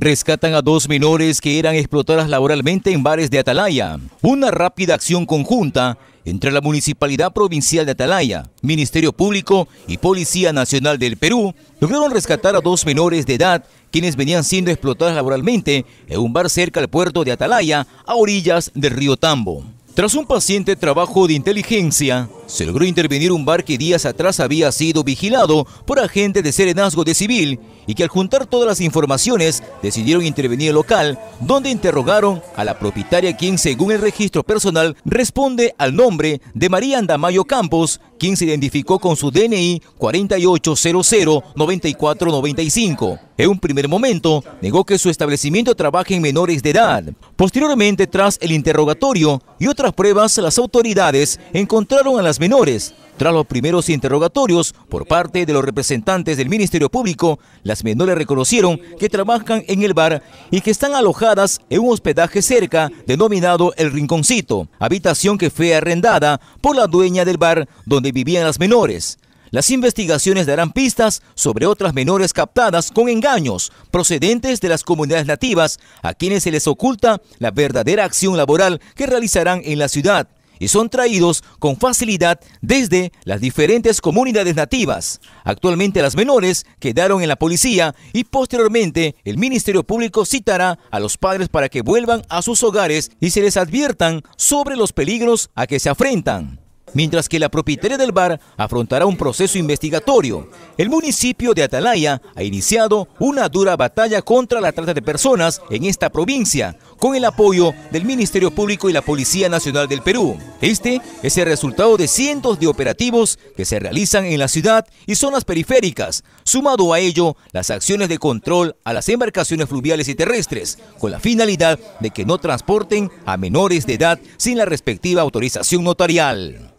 rescatan a dos menores que eran explotadas laboralmente en bares de Atalaya. Una rápida acción conjunta entre la Municipalidad Provincial de Atalaya, Ministerio Público y Policía Nacional del Perú lograron rescatar a dos menores de edad quienes venían siendo explotadas laboralmente en un bar cerca del puerto de Atalaya, a orillas del río Tambo. Tras un paciente trabajo de inteligencia, se logró intervenir un bar que días atrás había sido vigilado por agentes de serenazgo de civil y que al juntar todas las informaciones decidieron intervenir el local, donde interrogaron a la propietaria quien según el registro personal responde al nombre de María Andamayo Campos, quien se identificó con su DNI 48009495. En un primer momento negó que su establecimiento trabaje en menores de edad. Posteriormente, tras el interrogatorio y otras pruebas, las autoridades encontraron a la menores. Tras los primeros interrogatorios por parte de los representantes del Ministerio Público, las menores reconocieron que trabajan en el bar y que están alojadas en un hospedaje cerca denominado El Rinconcito, habitación que fue arrendada por la dueña del bar donde vivían las menores. Las investigaciones darán pistas sobre otras menores captadas con engaños procedentes de las comunidades nativas a quienes se les oculta la verdadera acción laboral que realizarán en la ciudad y son traídos con facilidad desde las diferentes comunidades nativas. Actualmente las menores quedaron en la policía y posteriormente el Ministerio Público citará a los padres para que vuelvan a sus hogares y se les adviertan sobre los peligros a que se afrentan mientras que la propietaria del bar afrontará un proceso investigatorio. El municipio de Atalaya ha iniciado una dura batalla contra la trata de personas en esta provincia, con el apoyo del Ministerio Público y la Policía Nacional del Perú. Este es el resultado de cientos de operativos que se realizan en la ciudad y zonas periféricas, sumado a ello las acciones de control a las embarcaciones fluviales y terrestres, con la finalidad de que no transporten a menores de edad sin la respectiva autorización notarial.